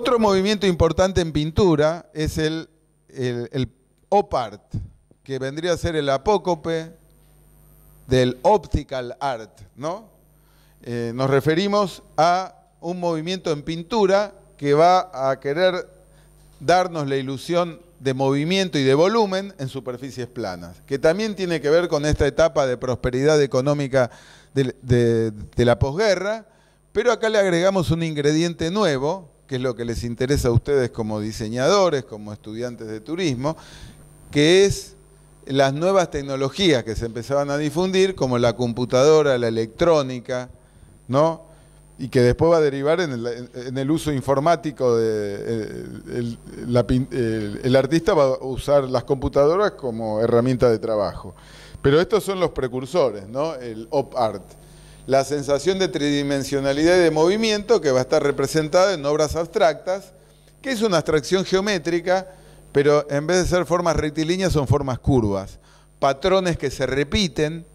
Otro movimiento importante en pintura es el, op-art, que vendría a ser el apócope del optical art, ¿no? Eh, nos referimos a un movimiento en pintura que va a querer darnos la ilusión de movimiento y de volumen en superficies planas, que también tiene que ver con esta etapa de prosperidad económica de la posguerra, pero acá le agregamos un ingrediente nuevo, que es lo que les interesa a ustedes como diseñadores, como estudiantes de turismo, que es las nuevas tecnologías que se empezaban a difundir, como la computadora, la electrónica, ¿no? y que después va a derivar en el, uso informático de eh, el, el, artista va a usar las computadoras como herramienta de trabajo. Pero estos son los precursores, ¿no? El op art la sensación de tridimensionalidad y de movimiento que va a estar representada en obras abstractas, que es una abstracción geométrica, pero en vez de ser formas rectilíneas son formas curvas, patrones que se repiten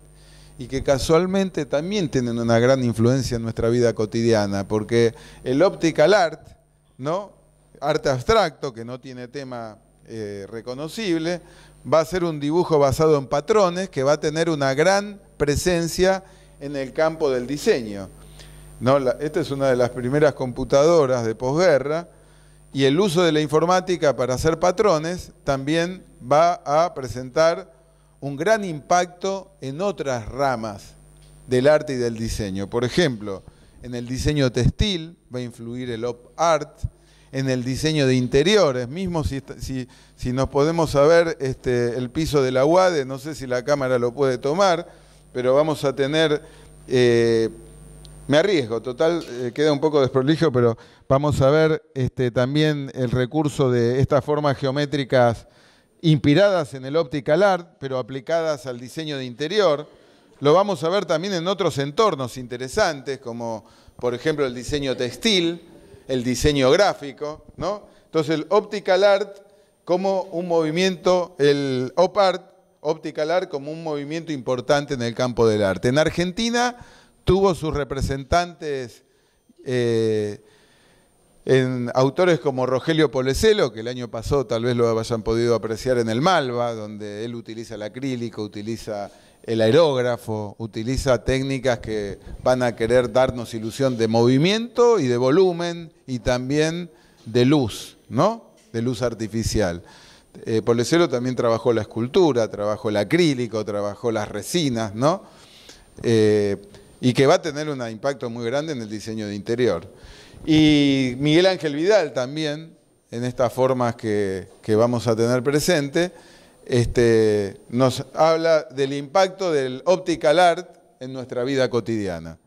y que casualmente también tienen una gran influencia en nuestra vida cotidiana, porque el optical art, ¿no? arte abstracto que no tiene tema eh, reconocible, va a ser un dibujo basado en patrones que va a tener una gran presencia en el campo del diseño. esta es una de las primeras computadoras de posguerra y el uso de la informática para hacer patrones también va a presentar un gran impacto en otras ramas del arte y del diseño. Por ejemplo, en el diseño textil va a influir el op art, en el diseño de interiores, mismo si, nos podemos saber este, el piso de la UADE, no sé si la cámara lo puede tomar, pero vamos a tener, eh, me arriesgo, total, eh, queda un poco desprolijo, pero vamos a ver este, también el recurso de estas formas geométricas inspiradas en el optical art, pero aplicadas al diseño de interior. Lo vamos a ver también en otros entornos interesantes, como por ejemplo el diseño textil, el diseño gráfico, ¿no? Entonces el optical art como un movimiento, el op art Art como un movimiento importante en el campo del arte. En Argentina tuvo sus representantes eh, en autores como Rogelio Polecelo, que el año pasado tal vez lo hayan podido apreciar en el Malva, donde él utiliza el acrílico, utiliza el aerógrafo, utiliza técnicas que van a querer darnos ilusión de movimiento y de volumen y también de luz, ¿no? De luz artificial. Eh, también trabajó la escultura, trabajó el acrílico, trabajó las resinas, ¿no? Eh, y que va a tener un impacto muy grande en el diseño de interior. Y Miguel Ángel Vidal también, en estas formas que, vamos a tener presente, este, nos habla del impacto del optical art en nuestra vida cotidiana.